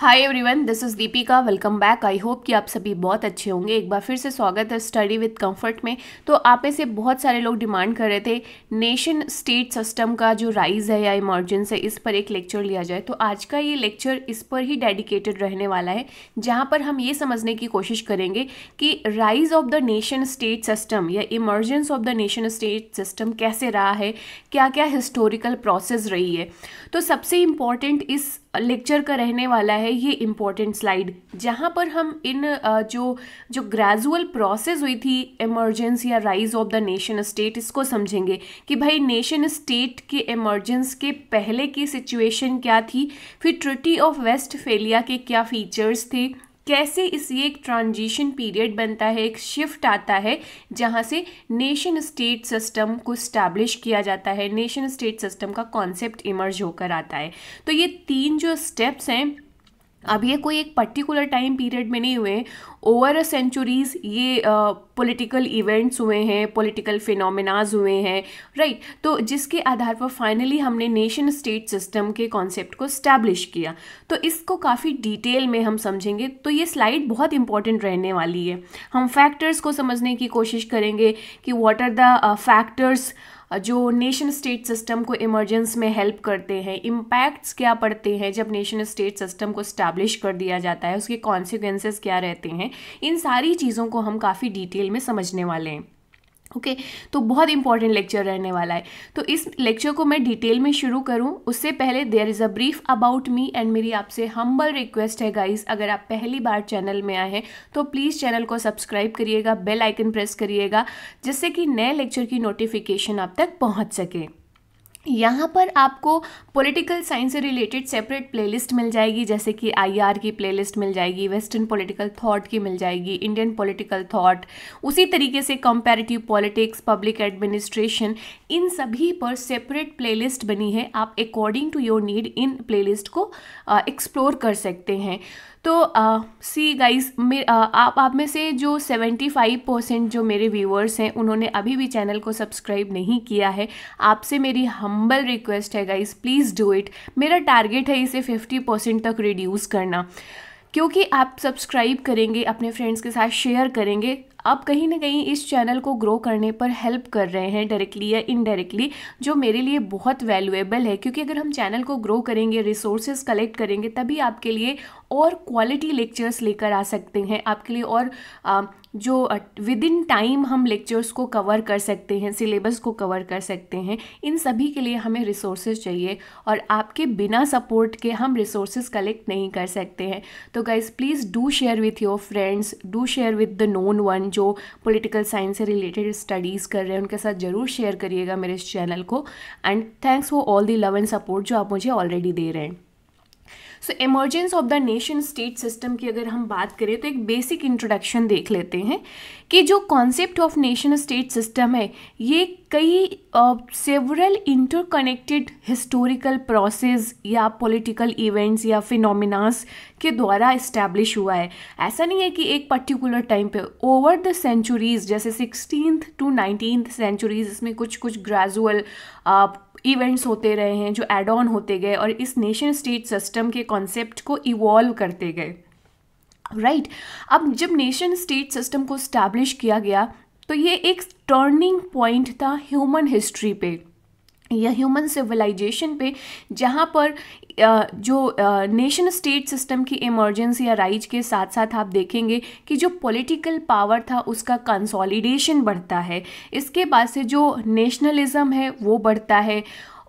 Hi everyone this is Deepika welcome back I hope कि आप सभी बहुत अच्छे होंगे एक बार फिर से स्वागत है स्टडी विद कंफर्ट में तो आप में से बहुत सारे लोग डिमांड कर रहे थे नेशन स्टेट सिस्टम का जो राइज है या इमरजेंस है इस पर एक लेक्चर लिया जाए तो आज का ये लेक्चर इस पर ही डेडिकेटेड रहने वाला है जहाँ पर हम ये समझने की कोशिश करेंगे कि rise of the nation state system या emergence of the nation state system कैसे रहा है क्या क्या हिस्टोरिकल प्रोसेस रही है तो सबसे इम्पॉर्टेंट इस लेक्चर का रहने वाला है है ये इम्पॉर्टेंट स्लाइड जहाँ पर हम इन जो जो ग्रेजुअल प्रोसेस हुई थी एमरजेंस या rise of the nation state इसको समझेंगे कि भाई नेशन स्टेट के एमरजेंस के पहले की सिचुएशन क्या थी फिर ट्रिटी ऑफ वेस्ट फेलिया के क्या फीचर्स थे कैसे इस ये एक ट्रांजिशन पीरियड बनता है एक शिफ्ट आता है जहाँ से नेशन स्टेट सिस्टम को स्टैब्लिश किया जाता है नेशन स्टेट सिस्टम का कॉन्सेप्ट इमर्ज होकर आता है तो ये तीन जो स्टेप्स हैं अब ये कोई एक पर्टिकुलर टाइम पीरियड में नहीं हुए ओवर अ सेंचुरीज़ ये पॉलिटिकल uh, इवेंट्स हुए हैं पॉलिटिकल फिनोमिनाज हुए हैं राइट right? तो जिसके आधार पर फाइनली हमने नेशन स्टेट सिस्टम के कॉन्सेप्ट को स्टैब्लिश किया तो इसको काफ़ी डिटेल में हम समझेंगे तो ये स्लाइड बहुत इंपॉर्टेंट रहने वाली है हम फैक्टर्स को समझने की कोशिश करेंगे कि वॉट आर द फैक्टर्स जो नेशन स्टेट सिस्टम को इमरजेंस में हेल्प करते हैं इम्पैक्ट्स क्या पड़ते हैं जब नेशन स्टेट सिस्टम को स्टैब्लिश कर दिया जाता है उसके कॉन्सिक्वेंसेस क्या रहते हैं इन सारी चीज़ों को हम काफ़ी डिटेल में समझने वाले हैं ओके okay, तो बहुत इंपॉर्टेंट लेक्चर रहने वाला है तो इस लेक्चर को मैं डिटेल में शुरू करूं उससे पहले there is a brief about me and मेरी आपसे हम्बल रिक्वेस्ट है गाइस अगर आप पहली बार चैनल में आए हैं तो प्लीज़ चैनल को सब्सक्राइब करिएगा बेल आइकन प्रेस करिएगा जिससे कि नए लेक्चर की नोटिफिकेशन आप तक पहुंच सके यहाँ पर आपको पॉलिटिकल साइंस से रिलेटेड सेपरेट प्लेलिस्ट मिल जाएगी जैसे कि आईआर की प्लेलिस्ट मिल जाएगी वेस्टर्न पॉलिटिकल थॉट की मिल जाएगी इंडियन पॉलिटिकल थॉट उसी तरीके से कंपैरेटिव पॉलिटिक्स पब्लिक एडमिनिस्ट्रेशन इन सभी पर सेपरेट प्लेलिस्ट बनी है आप अकॉर्डिंग टू योर नीड इन प्ले को एक्सप्लोर कर सकते हैं तो सी गाइस मे आप आप में से जो 75 परसेंट जो मेरे व्यूअर्स हैं उन्होंने अभी भी चैनल को सब्सक्राइब नहीं किया है आपसे मेरी हम्बल रिक्वेस्ट है गाइस प्लीज़ डू इट मेरा टारगेट है इसे 50 परसेंट तक रिड्यूस करना क्योंकि आप सब्सक्राइब करेंगे अपने फ्रेंड्स के साथ शेयर करेंगे आप कहीं ना कहीं इस चैनल को ग्रो करने पर हेल्प कर रहे हैं डायरेक्टली या इनडायरेक्टली जो मेरे लिए बहुत वैल्यूएबल है क्योंकि अगर हम चैनल को ग्रो करेंगे रिसोर्सेज कलेक्ट करेंगे तभी आपके लिए और क्वालिटी लेक्चर्स लेकर आ सकते हैं आपके लिए और जो विद इन टाइम हम लेक्चर्स को कवर कर सकते हैं सिलेबस को कवर कर सकते हैं इन सभी के लिए हमें रिसोर्सेज चाहिए और आपके बिना सपोर्ट के हम रिसोर्सेज कलेक्ट नहीं कर सकते हैं तो guys please do share with your friends do share with the known one जो पोलिटिकल साइंस से रिलेटेड स्टडीज़ कर रहे हैं उनके साथ ज़रूर शेयर करिएगा मेरे इस चैनल को and thanks for all the love and support जो आप मुझे ऑलरेडी दे रहे हैं so emergence of the nation state system की अगर हम बात करें तो एक बेसिक इंट्रोडक्शन देख लेते हैं कि जो concept of nation state system है ये कई सेवरल इंटरकनेक्टेड हिस्टोरिकल प्रोसेस या पॉलिटिकल इवेंट्स या फिनोमिनास के द्वारा इस्टेब्लिश हुआ है ऐसा नहीं है कि एक पर्टिकुलर टाइम पे ओवर द सेंचुरीज जैसे सिक्सटीन टू नाइनटीन सेंचुरीज इसमें कुछ कुछ ग्रेजुअल इवेंट्स होते रहे हैं जो एड ऑन होते गए और इस नेशन स्टेट सिस्टम के कॉन्सेप्ट को इवॉल्व करते गए राइट right. अब जब नेशन स्टेट सिस्टम को स्टैब्लिश किया गया तो ये एक टर्निंग पॉइंट था ह्यूमन हिस्ट्री पे या ह्यूमन सिविलाइजेशन पे जहाँ पर जो नेशन स्टेट सिस्टम की इमरजेंसी या राइज के साथ साथ आप देखेंगे कि जो पॉलिटिकल पावर था उसका कंसोलिडेशन बढ़ता है इसके बाद से जो नेशनलिज्म है वो बढ़ता है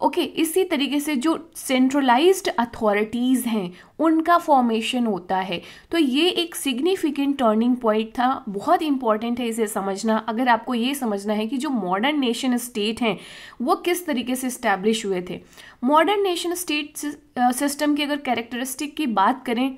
ओके okay, इसी तरीके से जो सेंट्रलाइज्ड अथॉरिटीज़ हैं उनका फॉर्मेशन होता है तो ये एक सिग्निफिकेंट टर्निंग पॉइंट था बहुत इंपॉर्टेंट है इसे समझना अगर आपको ये समझना है कि जो मॉडर्न नेशन स्टेट हैं वो किस तरीके से इस्टेब्लिश हुए थे मॉडर्न नेशन स्टेट सिस्टम की अगर कैरेक्टरिस्टिक की बात करें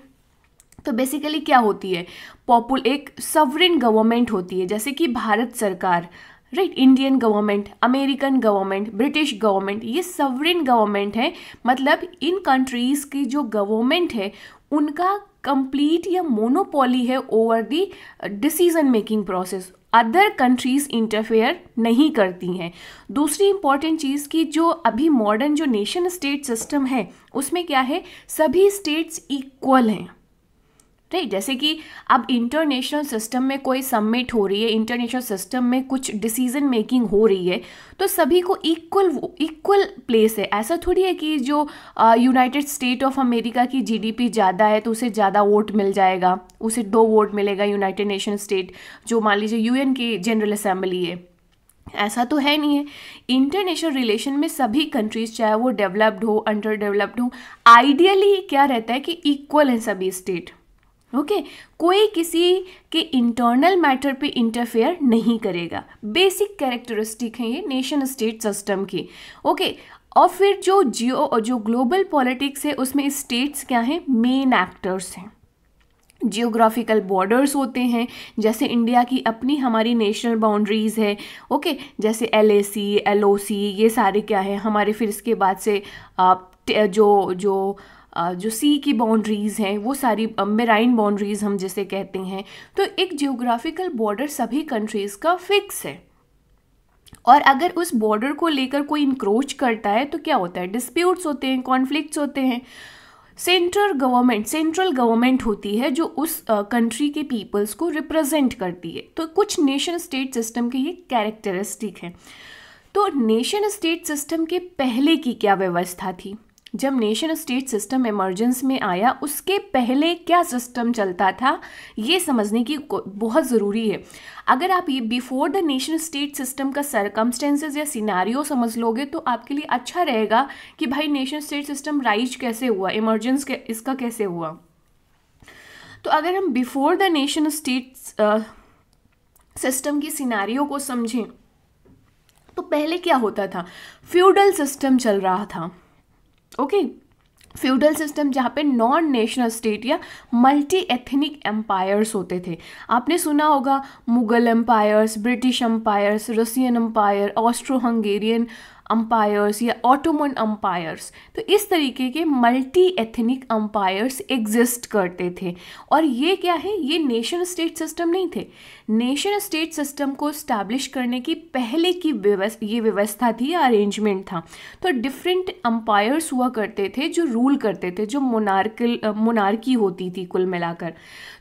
तो बेसिकली क्या होती है पॉपुल एक सवरिन गवर्नमेंट होती है जैसे कि भारत सरकार right Indian government American government British government ये सवरिन गवर्नमेंट है मतलब इन कंट्रीज़ की जो गवर्नमेंट है उनका कंप्लीट या मोनोपोली है over the decision making process other countries interfere नहीं करती हैं दूसरी इंपॉर्टेंट चीज़ की जो अभी मॉडर्न जो नेशन स्टेट सिस्टम है उसमें क्या है सभी स्टेट्स इक्वल हैं राइट जैसे कि अब इंटरनेशनल सिस्टम में कोई सबमिट हो रही है इंटरनेशनल सिस्टम में कुछ डिसीजन मेकिंग हो रही है तो सभी को इक्वल इक्वल प्लेस है ऐसा थोड़ी है कि जो यूनाइटेड स्टेट ऑफ अमेरिका की जीडीपी ज़्यादा है तो उसे ज़्यादा वोट मिल जाएगा उसे दो वोट मिलेगा यूनाइटेड नेशन स्टेट जो मान लीजिए यूएन की जनरल असेंबली है ऐसा तो है नहीं है इंटरनेशनल रिलेशन में सभी कंट्रीज चाहे वो डेवलप्ड हो अंडर डेवलप्ड हो आइडियली क्या रहता है कि इक्वल है सभी स्टेट ओके okay? कोई किसी के इंटरनल मैटर पे इंटरफेयर नहीं करेगा बेसिक कैरेक्टरिस्टिक है ये नेशन स्टेट सिस्टम की ओके okay? और फिर जो जियो जो ग्लोबल पॉलिटिक्स है उसमें स्टेट्स क्या हैं मेन एक्टर्स हैं जियोग्राफिकल बॉर्डर्स होते हैं जैसे इंडिया की अपनी हमारी नेशनल बाउंड्रीज़ है ओके जैसे L A C L O C ये सारे क्या हैं हमारे फिर इसके बाद से आप जो जो जो सी की बाउंड्रीज़ हैं वो सारी मेराइन बाउंड्रीज़ हम जिसे कहते हैं तो एक जियोग्राफिकल बॉर्डर सभी कंट्रीज़ का फिक्स है और अगर उस बॉर्डर को लेकर कोई इंक्रोच करता है तो क्या होता है डिस्प्यूट्स होते हैं कॉन्फ्लिक्ट्स होते हैं सेंट्रल गवर्नमेंट सेंट्रल गवर्नमेंट होती है जो उस कंट्री के पीपल्स को रिप्रेजेंट करती है तो कुछ नेशन स्टेट सिस्टम के ये कैरेक्टरिस्टिक हैं तो नेशन स्टेट सिस्टम के पहले की क्या व्यवस्था थी जब नेशन स्टेट सिस्टम एमरजेंस में आया उसके पहले क्या सिस्टम चलता था ये समझने की बहुत ज़रूरी है अगर आप ये before the nation state system का सरकमस्टेंसेज या सिनारियो समझ लोगे तो आपके लिए अच्छा रहेगा कि भाई नेशन स्टेट सिस्टम राइज कैसे हुआ इमरजेंस इसका कैसे हुआ तो अगर हम before the nation state system की सीनारियों को समझें तो पहले क्या होता था फ्यूडल सिस्टम चल रहा था ओके फ्यूडल सिस्टम जहाँ पे नॉन नेशनल स्टेट या मल्टी एथनिक एम्पायर्स होते थे आपने सुना होगा Mughal empires British empires Russian empire Austro Hungarian empires या ऑटोमन अम्पायर्स तो इस तरीके के मल्टी एथनिक अम्पायर्स एग्जिस्ट करते थे और ये क्या है ये नेशन स्टेट सिस्टम नहीं थे नेशन स्टेट सिस्टम को इस्टेब्लिश करने की पहले की ये व्यवस्था थी या अरेंजमेंट था तो डिफरेंट अम्पायर्स हुआ करते थे जो रूल करते थे जो मोनार्कल मोनार्की होती थी कुल मिलाकर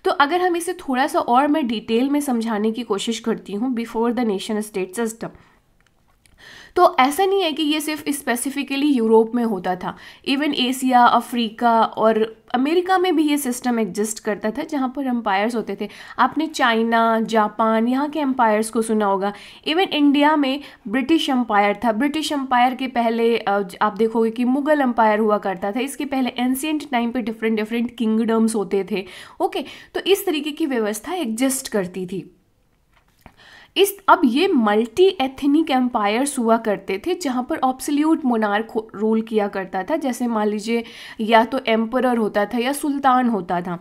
तो अगर हम इसे थोड़ा सा और मैं डिटेल में समझाने की कोशिश करती हूँ before the nation state system तो ऐसा नहीं है कि ये सिर्फ स्पेसिफिकली यूरोप में होता था इवन एशिया अफ्रीका और अमेरिका में भी ये सिस्टम एग्जिस्ट करता था जहाँ पर एम्पायर्स होते थे आपने चाइना जापान यहाँ के एम्पायर्स को सुना होगा इवन इंडिया में ब्रिटिश एम्पायर था ब्रिटिश एम्पायर के पहले आप देखोगे कि मुगल एम्पायर हुआ करता था इसके पहले एंशियंट टाइम पे डिफरेंट डिफरेंट किंगडम्स होते थे ओके तो इस तरीके की व्यवस्था एग्जिस्ट करती थी इस अब ये मल्टी एथनिक एम्पायर्स हुआ करते थे जहाँ पर ऑप्सल्यूट मोनार्क रूल किया करता था जैसे मान लीजिए या तो एम्परर होता था या सुल्तान होता था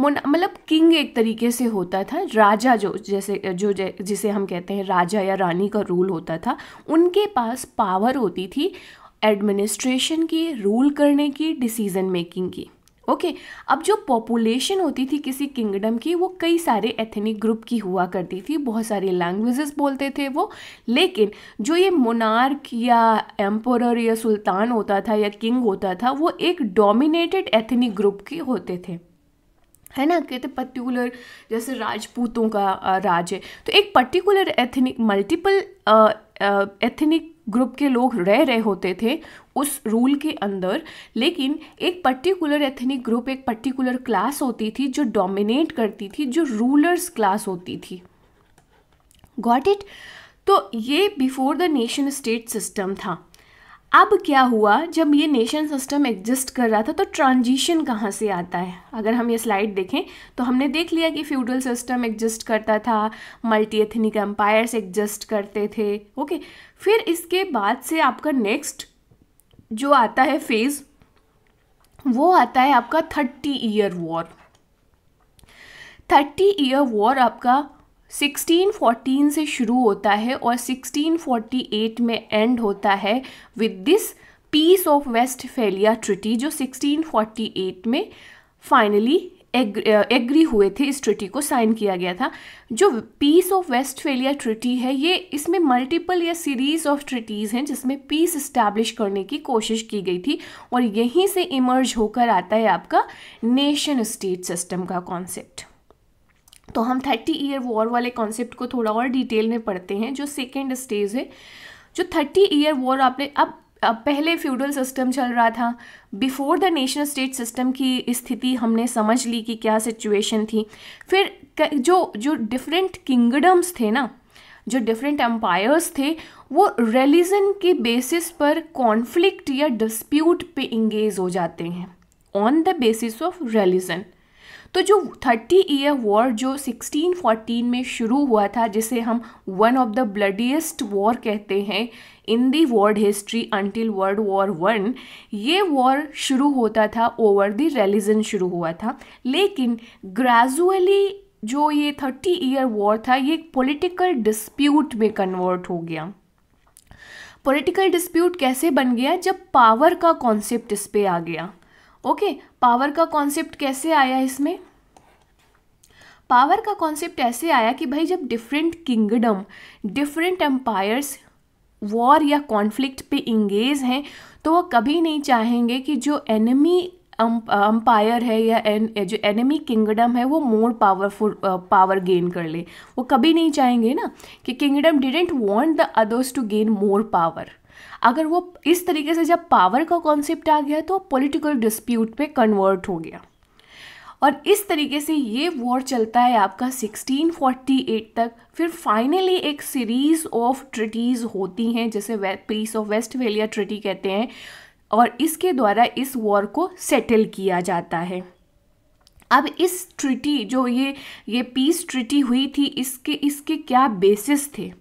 मतलब किंग एक तरीके से होता था राजा जो जैसे जो जिसे हम कहते हैं राजा या रानी का रूल होता था उनके पास पावर होती थी एडमिनिस्ट्रेशन की रूल करने की डिसीज़न मेकिंग की ओके okay, अब जो पॉपुलेशन होती थी किसी किंगडम की वो कई सारे एथनिक ग्रुप की हुआ करती थी बहुत सारी लैंग्वेजेस बोलते थे वो लेकिन जो ये मोनार्क या एम्पोर या सुल्तान होता था या किंग होता था वो एक डोमिनेटेड एथनिक ग्रुप के होते थे है ना कहते पर्टिकुलर जैसे राजपूतों का राज है तो एक particular ethnic multiple ethnic group के लोग रह रहे होते थे उस रूल के अंदर लेकिन एक पर्टिकुलर एथनिक ग्रुप एक पर्टिकुलर क्लास होती थी जो डोमिनेट करती थी जो रूलर्स क्लास होती थी गॉट इट तो ये before the nation state system था अब क्या हुआ जब ये नेशन सिस्टम एग्जिस्ट कर रहा था तो ट्रांजिशन कहाँ से आता है अगर हम ये स्लाइड देखें तो हमने देख लिया कि फ्यूडल सिस्टम एग्जिस्ट करता था मल्टी एथनिक एम्पायर्स एग्जिस्ट करते थे ओके फिर इसके बाद से आपका नेक्स्ट जो आता है फेज़ वो आता है आपका thirty year war thirty year war आपका 1614 से शुरू होता है और 1648 में एंड होता है with this peace of Westphalia treaty जो 1648 में फाइनली एग्री हुए थे इस ट्रिटी को साइन किया गया था जो peace of Westphalia treaty है ये इसमें मल्टीपल या सीरीज ऑफ ट्रिटीज़ हैं जिसमें पीस इस्टेब्लिश करने की कोशिश की गई थी और यहीं से इमर्ज होकर आता है आपका नेशन स्टेट सिस्टम का कॉन्सेप्ट तो हम थर्टी ईयर वॉर वाले कॉन्सेप्ट को थोड़ा और डिटेल में पढ़ते हैं जो सेकेंड स्टेज है जो थर्टी ईयर वॉर आपने अब अब पहले फ्यूडल सिस्टम चल रहा था before the national state system की स्थिति हमने समझ ली कि क्या सिचुएशन थी फिर जो जो डिफरेंट किंगडम्स थे ना जो डिफरेंट एम्पायर्स थे वो रिलीजन के बेसिस पर कॉन्फ्लिक्ट या डिस्प्यूट पे इंगेज हो जाते हैं on the basis of religion तो जो थर्टी ईयर वॉर जो 1614 में शुरू हुआ था जिसे हम one of the bloodiest war कहते हैं in the world history until world war one ये वॉर शुरू होता था ओवर द रिलीजन शुरू हुआ था लेकिन ग्रेजुअली जो ये थर्टी ईयर वॉर था ये पॉलिटिकल डिस्प्यूट में कन्वर्ट हो गया पॉलिटिकल डिस्प्यूट कैसे बन गया जब पावर का कॉन्सेप्ट इस पर आ गया ओके okay, पावर का कॉन्सेप्ट कैसे आया इसमें पावर का कॉन्सेप्ट ऐसे आया कि भाई जब different kingdom different empires war या कॉन्फ्लिक्ट पे इंगेज हैं तो वो कभी नहीं चाहेंगे कि जो एनिमी अम्पायर um, है या एन, जो एनिमी किंगडम है वो मोर पावरफुल पावर गेन कर ले वो कभी नहीं चाहेंगे ना कि kingdom didn't want the others to gain more power अगर वो इस तरीके से जब पावर का कॉन्सेप्ट आ गया तो पॉलिटिकल डिस्प्यूट पे कन्वर्ट हो गया और इस तरीके से ये वॉर चलता है आपका 1648 तक फिर फाइनली एक सीरीज़ ऑफ ट्रिटीज़ होती हैं जैसे peace of Westphalia treaty कहते हैं और इसके द्वारा इस वॉर को सेटल किया जाता है अब इस ट्रिटी जो ये ये पीस ट्रिटी हुई थी इसके इसके क्या बेसिस थे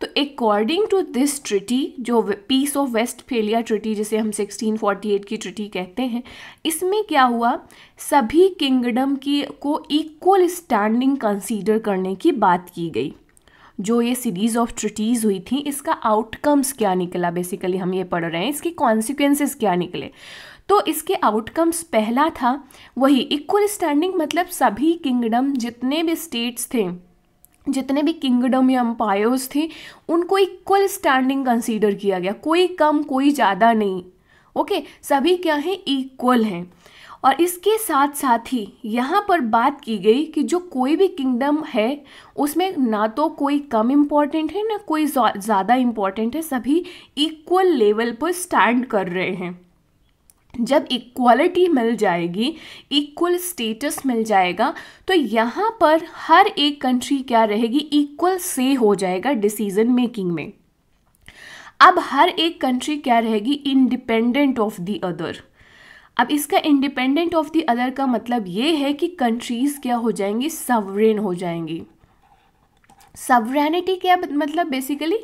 तो अकॉर्डिंग टू दिस ट्रिटी जो peace of Westphalia treaty जिसे हम 1648 की ट्रिटी कहते हैं इसमें क्या हुआ सभी किंगडम की को इक्वल स्टैंडिंग कंसीडर करने की बात की गई जो ये सीरीज़ ऑफ ट्रिटीज़ हुई थी इसका आउटकम्स क्या निकला बेसिकली हम ये पढ़ रहे हैं इसके कॉन्सिक्वेंसेस क्या निकले तो इसके आउटकम्स पहला था वही इक्वल स्टैंडिंग मतलब सभी किंगडम जितने भी स्टेट्स थे जितने भी किंगडम या अम्पायर्स थे उनको इक्वल स्टैंडिंग कंसीडर किया गया कोई कम कोई ज़्यादा नहीं ओके सभी क्या हैं इक्वल हैं और इसके साथ साथ ही यहाँ पर बात की गई कि जो कोई भी किंगडम है उसमें ना तो कोई कम इम्पॉर्टेंट है ना कोई ज़्यादा इम्पॉर्टेंट है सभी इक्वल लेवल पर स्टैंड कर रहे हैं जब इक्वालिटी मिल जाएगी इक्वल स्टेटस मिल जाएगा तो यहाँ पर हर एक कंट्री क्या रहेगी इक्वल से हो जाएगा डिसीजन मेकिंग में अब हर एक कंट्री क्या रहेगी इंडिपेंडेंट ऑफ द अदर अब इसका इंडिपेंडेंट ऑफ द अदर का मतलब ये है कि कंट्रीज़ क्या हो जाएंगी सवरेन हो जाएंगी सवरेनिटी क्या मतलब बेसिकली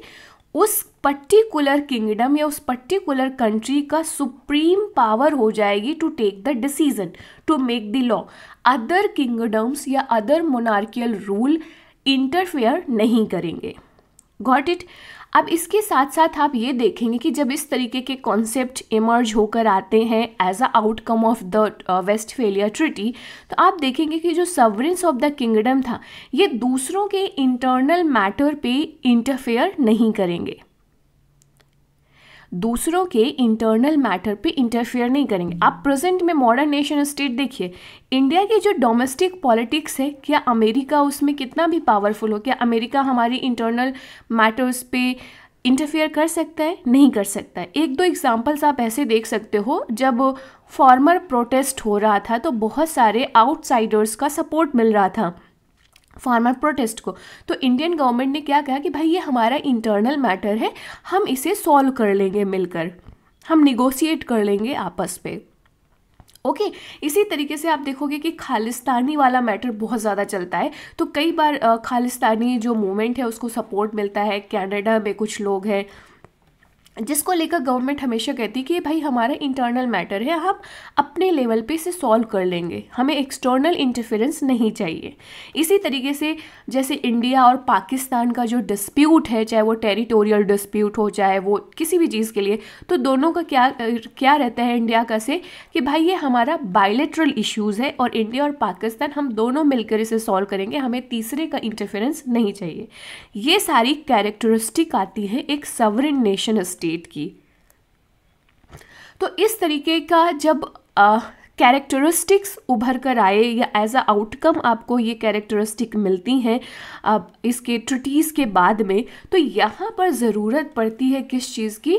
उस पर्टिकुलर किंगडम या उस पर्टिकुलर कंट्री का सुप्रीम पावर हो जाएगी to take the decision to make the law other kingdoms या अदर मोनार्कियल रूल इंटरफेयर नहीं करेंगे गॉट इट अब इसके साथ साथ आप ये देखेंगे कि जब इस तरीके के कॉन्सेप्ट इमर्ज होकर आते हैं as a outcome of the Westphalia treaty तो आप देखेंगे कि जो सवरेंस ऑफ द किंगडम था ये दूसरों के इंटरनल मैटर पे इंटरफेयर नहीं करेंगे दूसरों के इंटरनल मैटर पे इंटरफेयर नहीं करेंगे आप प्रेजेंट में मॉडर्न नेशन स्टेट देखिए इंडिया की जो डोमेस्टिक पॉलिटिक्स है क्या अमेरिका उसमें कितना भी पावरफुल हो क्या अमेरिका हमारी इंटरनल मैटर्स पे इंटरफेयर कर सकता है नहीं कर सकता है एक दो एग्जाम्पल्स आप ऐसे देख सकते हो जब फॉर्मर प्रोटेस्ट हो रहा था तो बहुत सारे आउटसाइडर्स का सपोर्ट मिल रहा था फार्मर प्रोटेस्ट को तो इंडियन गवर्नमेंट ने क्या कहा कि भाई ये हमारा इंटरनल मैटर है हम इसे सॉल्व कर लेंगे मिलकर हम निगोसिएट कर लेंगे आपस पे ओके okay, इसी तरीके से आप देखोगे कि खालिस्तानी वाला मैटर बहुत ज़्यादा चलता है तो कई बार खालिस्तानी जो मूवमेंट है उसको सपोर्ट मिलता है कनाडा में कुछ लोग हैं जिसको लेकर गवर्नमेंट हमेशा कहती है कि भाई हमारा इंटरनल मैटर है हम अपने लेवल पे इसे सॉल्व कर लेंगे हमें एक्सटर्नल इंटरफेरेंस नहीं चाहिए इसी तरीके से जैसे इंडिया और पाकिस्तान का जो डिस्प्यूट है चाहे वो टेरिटोरियल डिस्प्यूट हो चाहे वो किसी भी चीज़ के लिए तो दोनों का क्या क्या रहता है इंडिया का से कि भाई ये हमारा बायोलेट्रल इशूज़ है और इंडिया और पाकिस्तान हम दोनों मिलकर इसे सॉल्व करेंगे हमें तीसरे का इंटरफेरेंस नहीं चाहिए ये सारी कैरेक्टरिस्टिक आती है एक सवरिन नेशन स्टेट की तो इस तरीके का जब कैरेक्टरिस्टिक्स उभर कर आए या एज अ आउटकम आपको ये कैरेक्टरिस्टिक मिलती हैं अब इसके ट्रिटीज़ के बाद में तो यहाँ पर ज़रूरत पड़ती है किस चीज़ की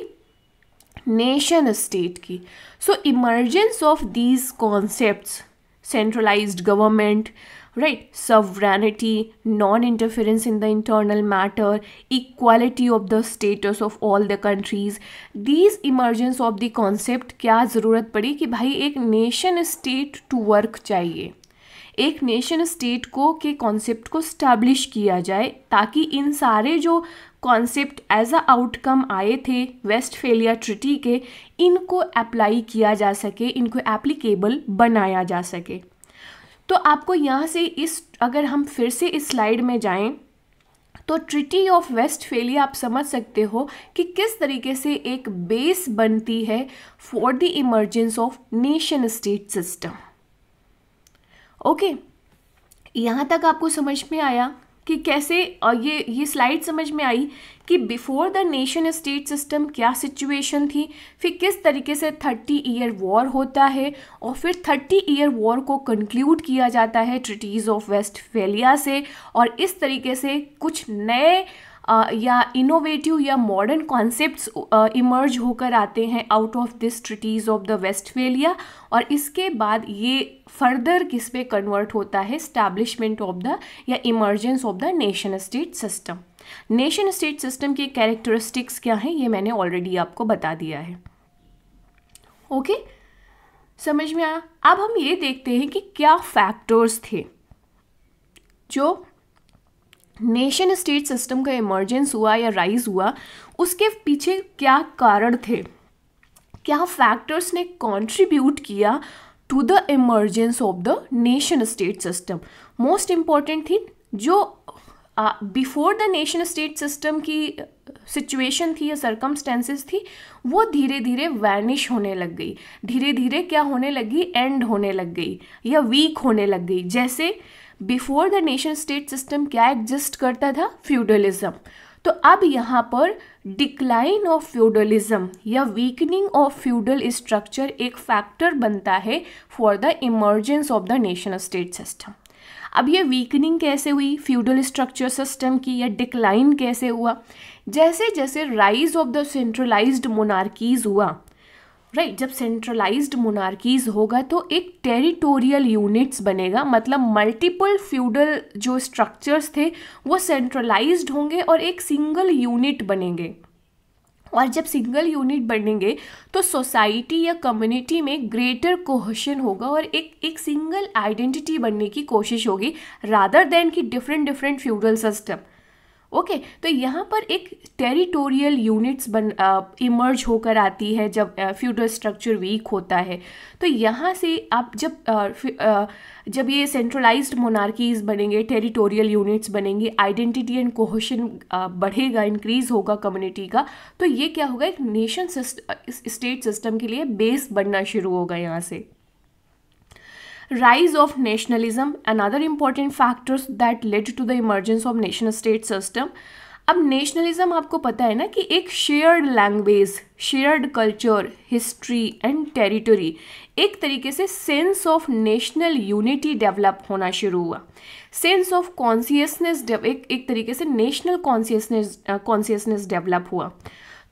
नेशन स्टेट की so emergence of these concepts centralised government right sovereignty non-interference in the internal matter equality of the status of all the countries these emergence of the concept kya zarurat padi ki bhai ek nation state to work chahiye एक nation state को के concept को establish किया जाए ताकि इन सारे जो concept as a outcome आए थे वेस्ट फेलिया ट्रिटी के इनको अप्लाई किया जा सके इनको एप्लीकेबल बनाया जा सके तो आपको यहाँ से इस अगर हम फिर से इस स्लाइड में जाएं तो ट्रिटी ऑफ वेस्ट फेलिया आप समझ सकते हो कि किस तरीके से एक बेस बनती है for the emergence of nation state system okay यहाँ तक आपको समझ में आया कि कैसे ये ये स्लाइड समझ में आई कि before the nation state system क्या सिचुएशन थी फिर किस तरीके से थर्टी ईयर वॉर होता है और फिर थर्टी ईयर वॉर को कंक्लूड किया जाता है ट्रिटीज़ ऑफ वेस्ट फेलिया से और इस तरीके से कुछ नए या इनोवेटिव या मॉडर्न कॉन्सेप्ट्स इमर्ज होकर आते हैं out of this treaties of the Westphalia और इसके बाद ये फर्दर किस पे कन्वर्ट होता है स्टैब्लिशमेंट ऑफ द या emergence of the nation state system nation state system के कैरेक्टरिस्टिक्स क्या हैं ये मैंने ऑलरेडी आपको बता दिया है ओके okay? समझ में आया अब हम ये देखते हैं कि क्या फैक्टर्स थे जो नेशन स्टेट सिस्टम का इमरजेंस हुआ या राइज हुआ उसके पीछे क्या कारण थे क्या फैक्टर्स ने कंट्रीब्यूट किया to the emergence of the nation state system most important थी जो before the nation state system की सिचुएशन uh, थी या सरकमस्टेंसेस थी वो धीरे धीरे वैनिश होने लग गई धीरे धीरे क्या होने लगी एंड होने लग गई या वीक होने लग गई जैसे before the nation state system क्या एग्जिस्ट करता था फ्यूडलिज्म तो अब यहाँ पर डिक्लाइन ऑफ फ्यूडलिज्म या वीकनिंग ऑफ फ्यूडल स्ट्रक्चर एक फैक्टर बनता है for the emergence of the national state system अब ये वीकनिंग कैसे हुई फ्यूडल स्ट्रक्चर सिस्टम की या डिक्लाइन कैसे हुआ जैसे जैसे rise of the centralised monarchies हुआ राइट right, जब सेंट्रलाइज्ड मोनार्कीज होगा तो एक टेरिटोरियल यूनिट्स बनेगा मतलब मल्टीपल फ्यूडल जो स्ट्रक्चर्स थे वो सेंट्रलाइज्ड होंगे और एक सिंगल यूनिट बनेंगे और जब सिंगल यूनिट बनेंगे तो सोसाइटी या कम्युनिटी में ग्रेटर कोहशन होगा और एक एक सिंगल आइडेंटिटी बनने की कोशिश होगी रादर देन कि different different feudal system okay okay, तो यहाँ पर एक टेरिटोरियल यूनिट्स बन इमर्ज होकर आती है जब फ्यूडल स्ट्रक्चर वीक होता है तो यहाँ से आप जब आ, जब ये सेंट्रलाइज्ड मोनार्कीज बनेंगे टेरिटोरियल यूनिट्स बनेंगे आइडेंटिटी एंड कोहोशन बढ़ेगा इंक्रीज होगा कम्युनिटी का तो ये क्या होगा एक नेशन स्टेट सिस्टम के लिए बेस बनना शुरू होगा यहाँ से rise of nationalism and other important factors that led to the emergence of national state system अब नेशनलिज्म आपको पता है ना कि एक shared language shared culture history and territory एक तरीके से sense of national unity develop होना शुरू हुआ सेंस ऑफ कॉन्सियसनेस एक एक तरीके से नेशनल कॉन्सियसनेस कॉन्सियसनेस डेवलप हुआ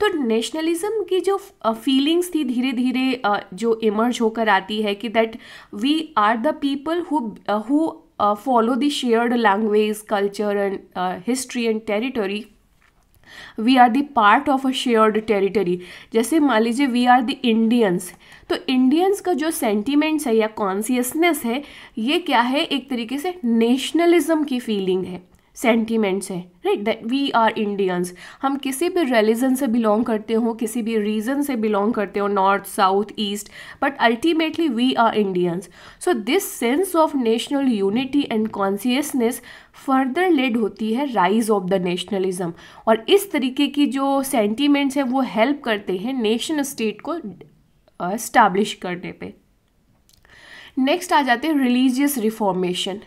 तो नेशनलिज्म की जो फीलिंग्स थी धीरे धीरे जो इमर्ज होकर आती है कि that we are the people who who follow the shared language culture and history and territory we are the part of a shared territory जैसे मान लीजिए वी आर द इंडियंस तो इंडियंस का जो सेंटिमेंट्स है या कॉन्सियसनेस है ये क्या है एक तरीके से नेशनलिज्म की फीलिंग है सेंटीमेंट्स हैं right that we are Indians हम किसी भी रिलीजन से बिलोंग करते हो किसी भी रीजन से बिलोंग करते हो north south east but ultimately we are Indians so this sense of national unity and consciousness further led होती है राइज ऑफ द नेशनलिज्म और इस तरीके की जो सेंटीमेंट्स हैं वो हेल्प करते हैं नेशन स्टेट को uh, करने पर नेक्स्ट आ जाते हैं रिलीजियस रिफॉर्मेशन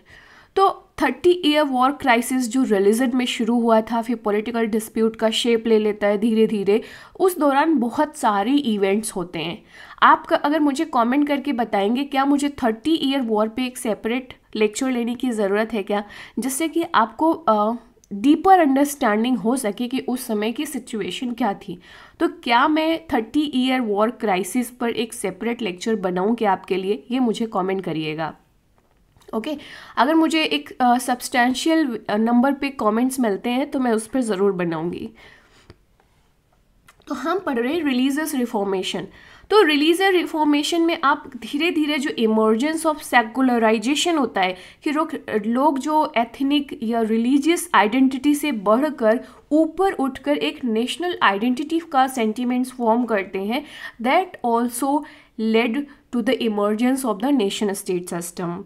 तो थर्टी ईयर वॉर क्राइसिस जो रिलीजन में शुरू हुआ था फिर पॉलिटिकल डिस्प्यूट का शेप ले लेता है धीरे धीरे उस दौरान बहुत सारे इवेंट्स होते हैं आप अगर मुझे कमेंट करके बताएंगे क्या मुझे थर्टी ईयर वॉर पे एक सेपरेट लेक्चर लेने की ज़रूरत है क्या जिससे कि आपको आ, डीपर अंडरस्टैंडिंग हो सके कि उस समय की सिचुएशन क्या थी तो क्या मैं थर्टी ईयर वॉर क्राइसिस पर एक सेपरेट लेक्चर बनाऊं क्या आपके लिए ये मुझे कमेंट करिएगा ओके अगर मुझे एक सब्सटैंशियल नंबर पे कमेंट्स मिलते हैं तो मैं उस पर ज़रूर बनाऊंगी तो हम पढ़ रहे हैं रिलीजस रिफॉर्मेशन तो रिलीज रिफॉर्मेशन में आप धीरे धीरे जो इमर्जेंस ऑफ सेकुलराइजेशन होता है कि लोग जो एथनिक या रिलीजियस आइडेंटिटी से बढ़कर ऊपर उठकर एक नेशनल आइडेंटिटी का सेंटीमेंट्स फॉर्म करते हैं that also led to the emergence of the nation state system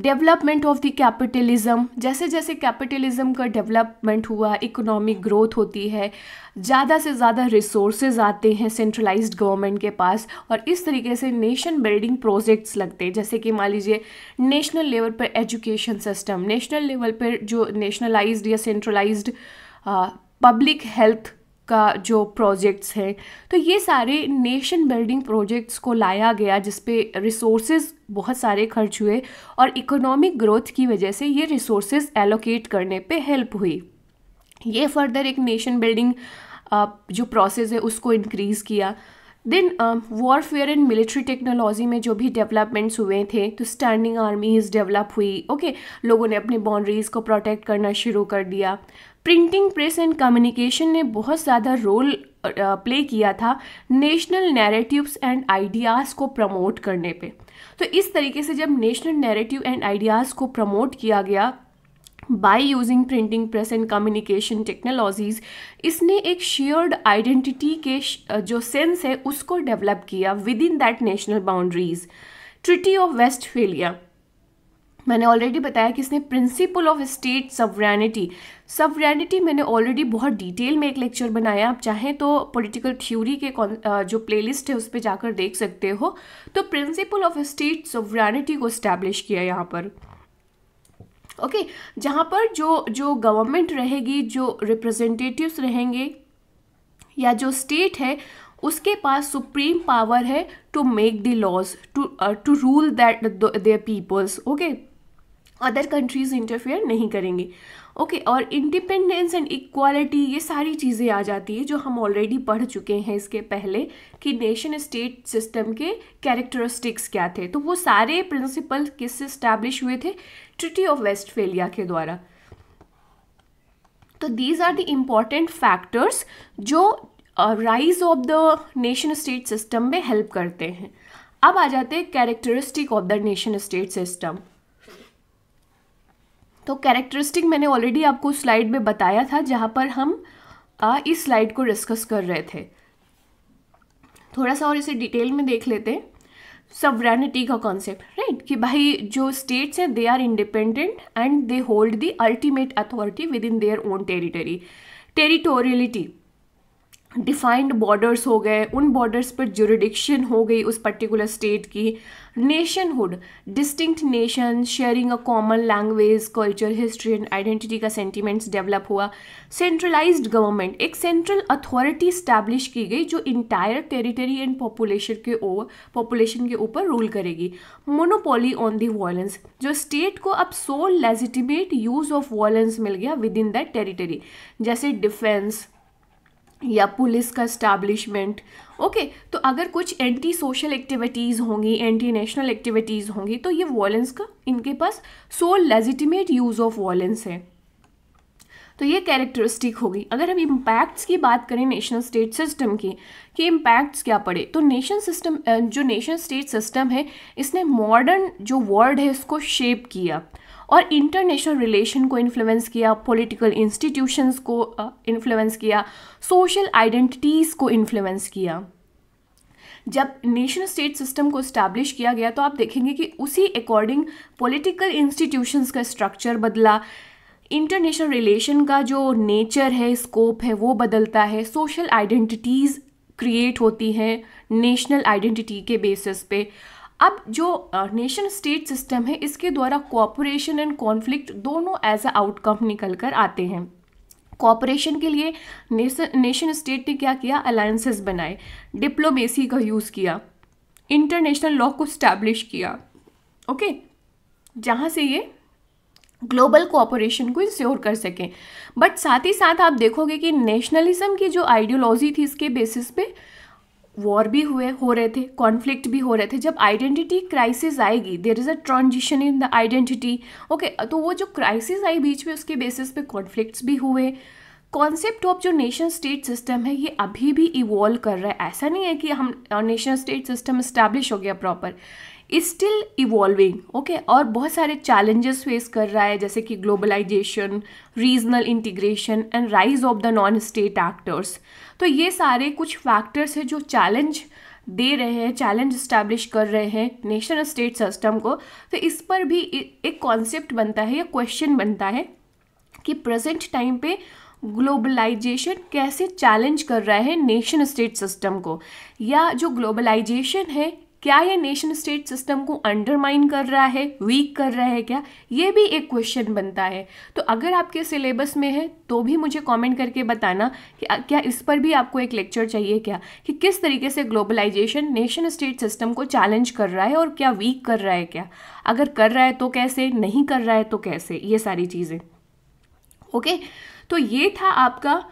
development of the capitalism जैसे जैसे कैपिटलिज्म का डेवलपमेंट हुआ इकोनॉमिक ग्रोथ होती है ज़्यादा से ज़्यादा रिसोर्सेज आते हैं सेंट्रलाइज्ड गवर्नमेंट के पास और इस तरीके से नेशन बिल्डिंग प्रोजेक्ट्स लगते हैं जैसे कि मान लीजिए नेशनल लेवल पर एजुकेशन सिस्टम नेशनल लेवल पर जो नेशनलाइज्ड या सेंट्रलाइज्ड पब्लिक हेल्थ का जो प्रोजेक्ट्स हैं तो ये सारे नेशन बिल्डिंग प्रोजेक्ट्स को लाया गया जिस पे बहुत सारे खर्च हुए और इकोनॉमिक ग्रोथ की वजह से ये रिसोर्स एलोकेट करने पे हेल्प हुई ये फर्दर एक नेशन बिल्डिंग जो प्रोसेस है उसको इंक्रीज़ किया then warfare and military technology में जो भी डेवलपमेंट्स हुए थे तो स्टैंडिंग आर्मीज डेवलप हुई ओके okay, लोगों ने अपनी बाउंड्रीज़ को प्रोटेक्ट करना शुरू कर दिया प्रिंटिंग प्रेस एंड कम्युनिकेशन ने बहुत ज़्यादा रोल प्ले किया था नेशनल नैरेटिव्स एंड आइडियाज़ को प्रमोट करने पे तो इस तरीके से जब नेशनल नैरेटिव एंड आइडियाज़ को प्रमोट किया गया by using printing press and communication technologies इसने एक शेयर्ड आइडेंटिटी के जो सेंस है उसको डेवलप किया within that national boundaries treaty of Westphalia मैंने ऑलरेडी बताया कि इसने principle of state sovereignty sovereignty मैंने ऑलरेडी बहुत डिटेल में एक लेक्चर बनाया आप चाहें तो पॉलिटिकल थ्योरी के जो प्लेलिस्ट है उस पर जाकर देख सकते हो तो प्रिंसिपल ऑफ स्टेट सवरैनिटी को इस्टेब्लिश किया यहाँ पर ओके okay, जहाँ पर जो जो गवर्नमेंट रहेगी जो रिप्रेजेंटेटिव्स रहेंगे या जो स्टेट है उसके पास सुप्रीम पावर है to make the laws to to rule that their peoples okay other countries interfere नहीं करेंगे ओके okay, और इंडिपेंडेंस एंड इक्वालिटी ये सारी चीज़ें आ जाती है जो हम ऑलरेडी पढ़ चुके हैं इसके पहले कि नेशन स्टेट सिस्टम के कैरेक्टरिस्टिक्स क्या थे तो वो सारे प्रिंसिपल किससे इस्टेब्लिश हुए थे ट्रिटी ऑफ वेस्टफेलिया के द्वारा तो these are the important factors जो rise of the nation state system में हेल्प करते हैं अब आ जाते हैं characteristic of the nation state system तो कैरेक्टरिस्टिक मैंने ऑलरेडी आपको स्लाइड में बताया था जहाँ पर हम आ, इस स्लाइड को डिस्कस कर रहे थे थोड़ा सा और इसे डिटेल में देख लेते हैं सवरानिटी का कॉन्सेप्ट राइट कि भाई जो स्टेट्स हैं they are independent and they hold the ultimate authority within their own territory territoriality defined borders हो गए उन बॉर्डर्स पर जुरिडिक्शन हो गई उस पर्टिकुलर स्टेट की nationhood distinct nation sharing a common language culture history and identity का sentiments develop हुआ सेंट्रलाइज्ड गवर्नमेंट एक सेंट्रल अथॉरिटी स्टैब्लिश की गई जो इंटायर टेरिटरी एंड पॉपुलेशन के ओवर पॉपुलेशन के ऊपर रूल करेगी मोनोपोली ऑन दी वॉयलेंस जो स्टेट को अब sole legitimate use of violence मिल गया विद इन दैट टेरिटरी जैसे डिफेंस या पुलिस का इस्टेब्लिशमेंट ओके okay, तो अगर कुछ एंटी सोशल एक्टिविटीज़ होंगी एंटी नेशनल एक्टिविटीज़ होंगी तो ये वॉलेंस का इनके पास sole legitimate use of violence है तो ये कैरेक्टरिस्टिक होगी अगर हम इम्पैक्ट्स की बात करें नेशनल स्टेट सिस्टम की कि इम्पैक्ट्स क्या पड़े तो नेशन सिस्टम जो नेशन स्टेट सिस्टम है इसने मॉडर्न जो वर्ल्ड है इसको शेप किया और इंटरनेशनल रिलेशन को इन्फ्लुएंस किया पॉलिटिकल इंस्टीट्यूशंस को इन्फ्लुएंस किया सोशल आइडेंटिटीज़ को इन्फ्लुएंस किया जब नेशनल स्टेट सिस्टम को इस्टेब्लिश किया गया तो आप देखेंगे कि उसी अकॉर्डिंग पॉलिटिकल इंस्टीट्यूशंस का स्ट्रक्चर बदला इंटरनेशनल रिलेशन का जो नेचर है स्कोप है वो बदलता है सोशल आइडेंटिटीज़ क्रिएट होती हैं नेशनल आइडेंटिटी के बेसिस पे अब जो नेशन स्टेट सिस्टम है इसके द्वारा कॉपरेशन एंड कॉन्फ्लिक्ट दोनों एज अ आउटकम निकल कर आते हैं कॉपरेशन के लिए नेशन स्टेट ने क्या किया अलायंसेस बनाए डिप्लोमेसी का यूज़ किया इंटरनेशनल लॉ को स्टैब्लिश किया ओके जहाँ से ये ग्लोबल कोऑपरेशन को इंश्योर कर सकें बट साथ ही साथ आप देखोगे कि नेशनलिज्म की जो आइडियोलॉजी थी इसके बेसिस पे वॉर भी हुए हो रहे थे कॉन्फ्लिक्ट भी हो रहे थे जब आइडेंटिटी क्राइसिस आएगी there is a transition in the identity okay तो वो जो क्राइसिस आई बीच में उसके बेसिस पे कॉन्फ्लिक्ट भी हुए कॉन्सेप्ट ऑफ जो नेशन स्टेट सिस्टम है ये अभी भी इवॉल्व कर रहा है ऐसा नहीं है कि हम नेशन स्टेट सिस्टम इस्टेब्लिश हो गया proper is still evolving okay और बहुत सारे चैलेंजेस फेस कर रहा है जैसे कि globalization regional integration and rise of the non state actors तो ये सारे कुछ फैक्टर्स हैं जो चैलेंज दे रहे हैं चैलेंज इस्टेब्लिश कर रहे हैं नेशनल स्टेट सिस्टम को तो इस पर भी एक कॉन्सेप्ट बनता है या क्वेश्चन बनता है कि प्रेजेंट टाइम पे ग्लोबलाइजेशन कैसे चैलेंज कर रहा है नेशन स्टेट सिस्टम को या जो ग्लोबलाइजेशन है क्या ये नेशन स्टेट सिस्टम को अंडरमाइन कर रहा है वीक कर रहा है क्या ये भी एक क्वेश्चन बनता है तो अगर आपके सिलेबस में है तो भी मुझे कमेंट करके बताना कि क्या इस पर भी आपको एक लेक्चर चाहिए क्या कि किस तरीके से ग्लोबलाइजेशन नेशन स्टेट सिस्टम को चैलेंज कर रहा है और क्या वीक कर रहा है क्या अगर कर रहा है तो कैसे नहीं कर रहा है तो कैसे ये सारी चीज़ें ओके तो ये था आपका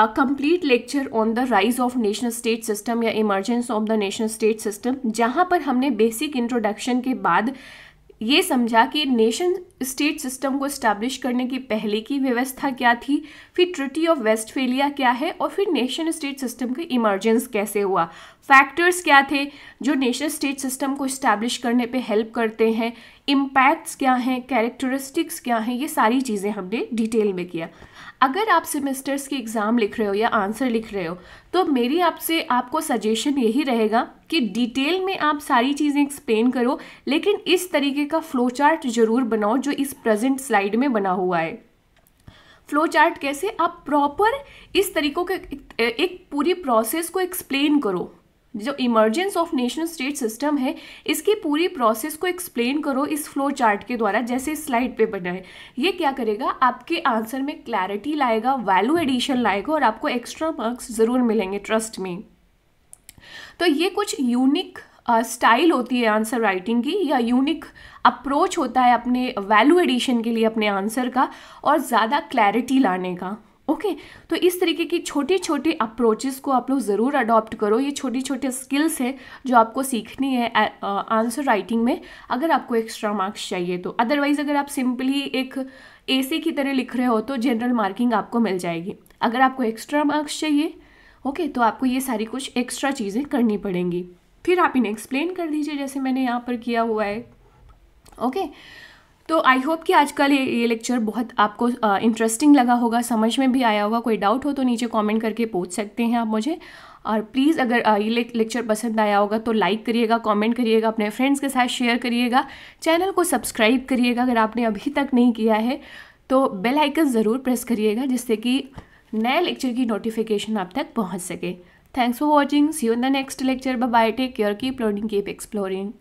a complete lecture on the rise of national state system या emergence of the national state system जहाँ पर हमने basic introduction के बाद ये समझा कि नेशन स्टेट सिस्टम को इस्टेब्लिश करने की पहले की व्यवस्था क्या थी फिर ट्रिटी ऑफ वेस्टफेलिया क्या है और फिर नेशन स्टेट सिस्टम का इमर्जेंस कैसे हुआ फैक्टर्स क्या थे जो नेशनल स्टेट सिस्टम को इस्टेब्लिश करने पे हेल्प करते हैं इम्पैक्ट्स क्या हैं कैरेक्टरिस्टिक्स क्या हैं ये सारी चीज़ें हमने डिटेल में किया अगर आप सेमेस्टर्स के एग्ज़ाम लिख रहे हो या आंसर लिख रहे हो तो मेरी आपसे आपको सजेशन यही रहेगा कि डिटेल में आप सारी चीज़ें एक्सप्लेन करो लेकिन इस तरीके का फ्लो चार्ट ज़रूर बनाओ जो इस प्रेजेंट स्लाइड में बना हुआ है फ्लो चार्ट कैसे आप प्रॉपर इस तरीकों के एक पूरी प्रोसेस को एक्सप्लेन करो जो emergence of national state system है इसकी पूरी प्रोसेस को एक्सप्लेन करो इस फ्लो चार्ट के द्वारा जैसे स्लाइड पे बना है ये क्या करेगा आपके आंसर में क्लैरिटी लाएगा वैल्यू एडिशन लाएगा और आपको एक्स्ट्रा मार्क्स ज़रूर मिलेंगे ट्रस्ट में तो ये कुछ यूनिक स्टाइल uh, होती है आंसर राइटिंग की या यूनिक अप्रोच होता है अपने वैल्यू एडिशन के लिए अपने आंसर का और ज़्यादा क्लैरिटी लाने का ओके तो इस तरीके की छोटी छोटी अप्रोचेस को आप लोग ज़रूर अडॉप्ट करो ये छोटी छोटे स्किल्स हैं जो आपको सीखनी है आंसर राइटिंग में अगर आपको एक्स्ट्रा मार्क्स चाहिए तो अदरवाइज़ अगर आप सिंपली एक ए की तरह लिख रहे हो तो जनरल मार्किंग आपको मिल जाएगी अगर आपको एक्स्ट्रा मार्क्स चाहिए ओके okay, तो आपको ये सारी कुछ एक्स्ट्रा चीज़ें करनी पड़ेंगी फिर आप इन्हें एक्सप्लेन कर दीजिए जैसे मैंने यहाँ पर किया हुआ है ओके okay? तो आई होप कि आज का ये लेक्चर बहुत आपको इंटरेस्टिंग लगा होगा समझ में भी आया होगा कोई डाउट हो तो नीचे कमेंट करके पूछ सकते हैं आप मुझे और प्लीज़ अगर ये लेक्चर पसंद आया होगा तो लाइक करिएगा कमेंट करिएगा अपने फ्रेंड्स के साथ शेयर करिएगा चैनल को सब्सक्राइब करिएगा अगर आपने अभी तक नहीं किया है तो बेल आइकन ज़रूर प्रेस करिएगा जिससे कि नए लेक्चर की नोटिफिकेशन आप तक पहुंच सके thanks for watching see you in the next lecture bye take care keep learning keep exploring